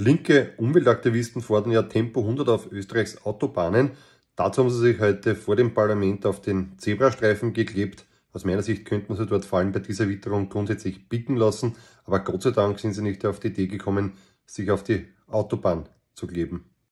Linke Umweltaktivisten fordern ja Tempo 100 auf Österreichs Autobahnen. Dazu haben sie sich heute vor dem Parlament auf den Zebrastreifen geklebt. Aus meiner Sicht könnten sie dort vor allem bei dieser Witterung grundsätzlich bicken lassen, aber Gott sei Dank sind sie nicht auf die Idee gekommen, sich auf die Autobahn zu kleben.